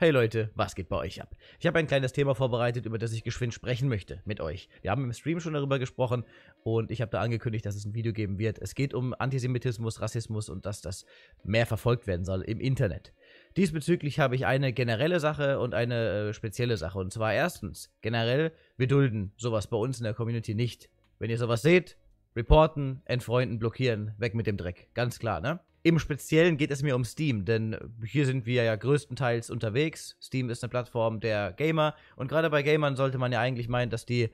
Hey Leute, was geht bei euch ab? Ich habe ein kleines Thema vorbereitet, über das ich geschwind sprechen möchte mit euch. Wir haben im Stream schon darüber gesprochen und ich habe da angekündigt, dass es ein Video geben wird. Es geht um Antisemitismus, Rassismus und dass das mehr verfolgt werden soll im Internet. Diesbezüglich habe ich eine generelle Sache und eine äh, spezielle Sache. Und zwar erstens, generell, wir dulden sowas bei uns in der Community nicht. Wenn ihr sowas seht, reporten, entfreunden, blockieren, weg mit dem Dreck. Ganz klar, ne? Im Speziellen geht es mir um Steam, denn hier sind wir ja größtenteils unterwegs. Steam ist eine Plattform der Gamer und gerade bei Gamern sollte man ja eigentlich meinen, dass die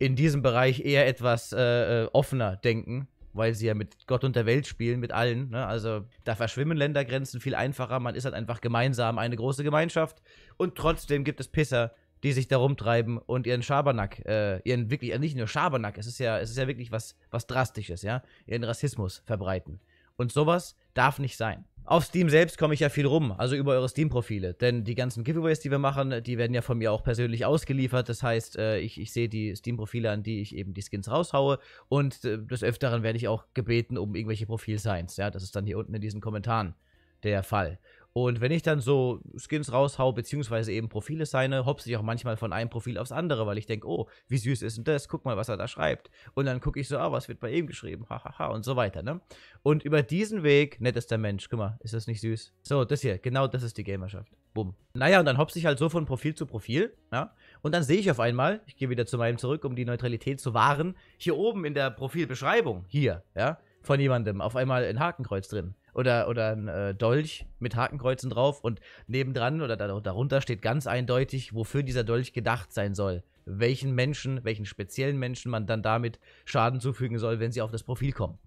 in diesem Bereich eher etwas äh, äh, offener denken, weil sie ja mit Gott und der Welt spielen, mit allen. Ne? Also da verschwimmen Ländergrenzen viel einfacher. Man ist halt einfach gemeinsam eine große Gemeinschaft und trotzdem gibt es Pisser, die sich da rumtreiben und ihren Schabernack, äh, ihren wirklich, nicht nur Schabernack, es ist ja, es ist ja wirklich was, was Drastisches, ja, ihren Rassismus verbreiten. Und sowas darf nicht sein. Auf Steam selbst komme ich ja viel rum, also über eure Steam-Profile. Denn die ganzen Giveaways, die wir machen, die werden ja von mir auch persönlich ausgeliefert. Das heißt, äh, ich, ich sehe die Steam-Profile, an die ich eben die Skins raushaue. Und äh, des Öfteren werde ich auch gebeten um irgendwelche Profilsigns. Ja, das ist dann hier unten in diesen Kommentaren der Fall. Und wenn ich dann so Skins raushau, beziehungsweise eben Profile seine, hopse ich auch manchmal von einem Profil aufs andere, weil ich denke, oh, wie süß ist denn das? Guck mal, was er da schreibt. Und dann gucke ich so, ah, was wird bei ihm geschrieben? Hahaha ha, ha, und so weiter, ne? Und über diesen Weg, nett ist der Mensch, guck mal, ist das nicht süß? So, das hier, genau das ist die Gamerschaft. Bumm. Naja, und dann hopse ich halt so von Profil zu Profil, ja? Und dann sehe ich auf einmal, ich gehe wieder zu meinem zurück, um die Neutralität zu wahren, hier oben in der Profilbeschreibung, hier, ja, von jemandem, auf einmal ein Hakenkreuz drin oder, oder ein äh, Dolch mit Hakenkreuzen drauf und nebendran oder da, darunter steht ganz eindeutig, wofür dieser Dolch gedacht sein soll. Welchen Menschen, welchen speziellen Menschen man dann damit Schaden zufügen soll, wenn sie auf das Profil kommen.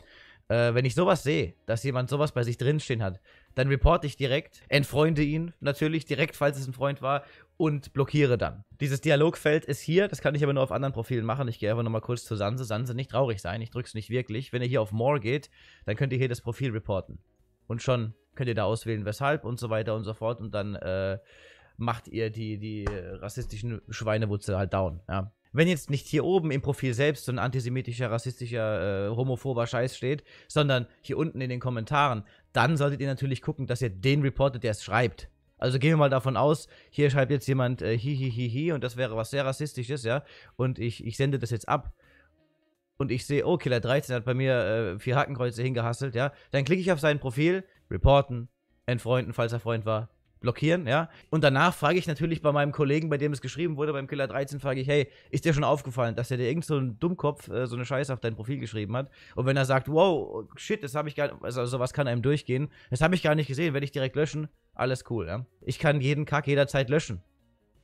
Äh, wenn ich sowas sehe, dass jemand sowas bei sich drinstehen hat, dann reporte ich direkt, entfreunde ihn natürlich direkt, falls es ein Freund war, und blockiere dann. Dieses Dialogfeld ist hier, das kann ich aber nur auf anderen Profilen machen. Ich gehe einfach nochmal kurz zu Sanse. Sanse, nicht traurig sein, ich drücke es nicht wirklich. Wenn ihr hier auf More geht, dann könnt ihr hier das Profil reporten. Und schon könnt ihr da auswählen, weshalb und so weiter und so fort. Und dann äh, macht ihr die, die rassistischen Schweinewurzel halt down. Ja. Wenn jetzt nicht hier oben im Profil selbst so ein antisemitischer, rassistischer, äh, homophober Scheiß steht, sondern hier unten in den Kommentaren, dann solltet ihr natürlich gucken, dass ihr den reportet, der es schreibt. Also gehen wir mal davon aus, hier schreibt jetzt jemand äh, hi hi hi hi und das wäre was sehr rassistisches, ja, und ich, ich sende das jetzt ab und ich sehe, oh, Killer 13 hat bei mir äh, vier Hakenkreuze hingehasselt, ja, dann klicke ich auf sein Profil, reporten, entfreunden, falls er Freund war, blockieren, ja. Und danach frage ich natürlich bei meinem Kollegen, bei dem es geschrieben wurde, beim Killer 13, frage ich, hey, ist dir schon aufgefallen, dass er dir irgend so ein Dummkopf äh, so eine Scheiße auf dein Profil geschrieben hat? Und wenn er sagt, wow, shit, das habe ich gar nicht, also sowas kann einem durchgehen, das habe ich gar nicht gesehen, werde ich direkt löschen, alles cool, ja. Ich kann jeden Kack jederzeit löschen.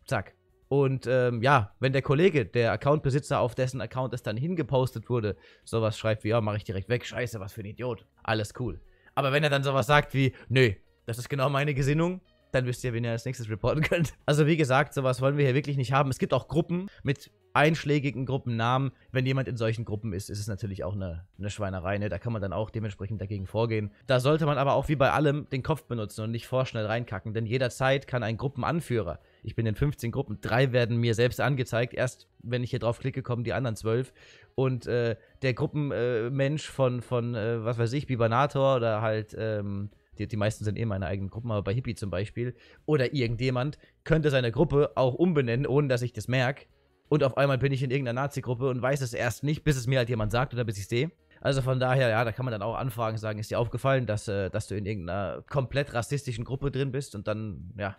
Zack. Und ähm, ja, wenn der Kollege, der Accountbesitzer, auf dessen Account es dann hingepostet wurde, sowas schreibt wie, ja, mache ich direkt weg, scheiße, was für ein Idiot, alles cool. Aber wenn er dann sowas sagt wie, nö, das ist genau meine Gesinnung, dann wisst ihr, wen ihr als nächstes reporten könnt. Also wie gesagt, sowas wollen wir hier wirklich nicht haben. Es gibt auch Gruppen mit einschlägigen Gruppennamen. Wenn jemand in solchen Gruppen ist, ist es natürlich auch eine, eine Schweinerei. Ne? Da kann man dann auch dementsprechend dagegen vorgehen. Da sollte man aber auch wie bei allem den Kopf benutzen und nicht vorschnell reinkacken, denn jederzeit kann ein Gruppenanführer, ich bin in 15 Gruppen, drei werden mir selbst angezeigt. Erst wenn ich hier drauf klicke, kommen die anderen zwölf. Und äh, der Gruppenmensch äh, von, von äh, was weiß ich, Bibernator oder halt. Ähm, die, die, meisten sind eh meine eigenen Gruppen, aber bei Hippie zum Beispiel, oder irgendjemand könnte seine Gruppe auch umbenennen, ohne dass ich das merke und auf einmal bin ich in irgendeiner Nazi-Gruppe und weiß es erst nicht, bis es mir halt jemand sagt oder bis ich sehe. Also von daher, ja, da kann man dann auch anfragen, sagen, ist dir aufgefallen, dass, äh, dass du in irgendeiner komplett rassistischen Gruppe drin bist und dann, ja,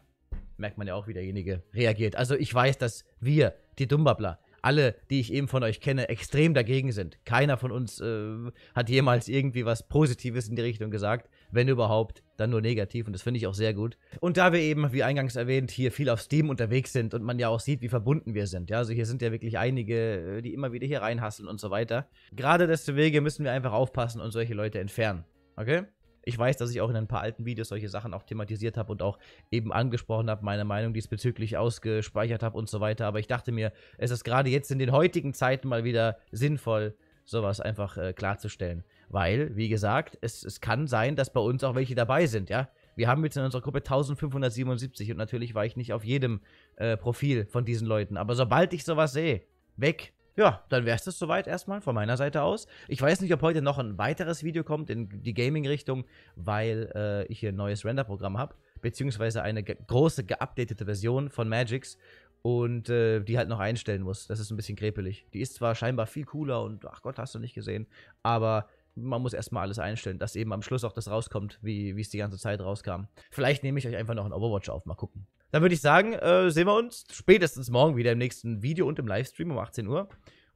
merkt man ja auch, wie derjenige reagiert. Also ich weiß, dass wir, die Dummbabler, alle, die ich eben von euch kenne, extrem dagegen sind. Keiner von uns äh, hat jemals irgendwie was Positives in die Richtung gesagt. Wenn überhaupt, dann nur negativ und das finde ich auch sehr gut. Und da wir eben, wie eingangs erwähnt, hier viel auf Steam unterwegs sind und man ja auch sieht, wie verbunden wir sind. Ja, also hier sind ja wirklich einige, äh, die immer wieder hier reinhasseln und so weiter. Gerade deswegen müssen wir einfach aufpassen und solche Leute entfernen. Okay? Ich weiß, dass ich auch in ein paar alten Videos solche Sachen auch thematisiert habe und auch eben angesprochen habe, meine Meinung diesbezüglich ausgespeichert habe und so weiter. Aber ich dachte mir, es ist gerade jetzt in den heutigen Zeiten mal wieder sinnvoll, sowas einfach äh, klarzustellen. Weil, wie gesagt, es, es kann sein, dass bei uns auch welche dabei sind, ja. Wir haben jetzt in unserer Gruppe 1577 und natürlich war ich nicht auf jedem äh, Profil von diesen Leuten. Aber sobald ich sowas sehe, weg. Ja, dann wäre es das soweit erstmal von meiner Seite aus. Ich weiß nicht, ob heute noch ein weiteres Video kommt in die Gaming-Richtung, weil äh, ich hier ein neues Render-Programm habe, beziehungsweise eine große geupdatete Version von Magix und äh, die halt noch einstellen muss. Das ist ein bisschen krepelig. Die ist zwar scheinbar viel cooler und ach Gott, hast du nicht gesehen, aber man muss erstmal alles einstellen, dass eben am Schluss auch das rauskommt, wie es die ganze Zeit rauskam. Vielleicht nehme ich euch einfach noch ein Overwatch auf, mal gucken. Dann würde ich sagen, äh, sehen wir uns spätestens morgen wieder im nächsten Video und im Livestream um 18 Uhr.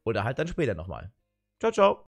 Oder halt dann später nochmal. Ciao, ciao.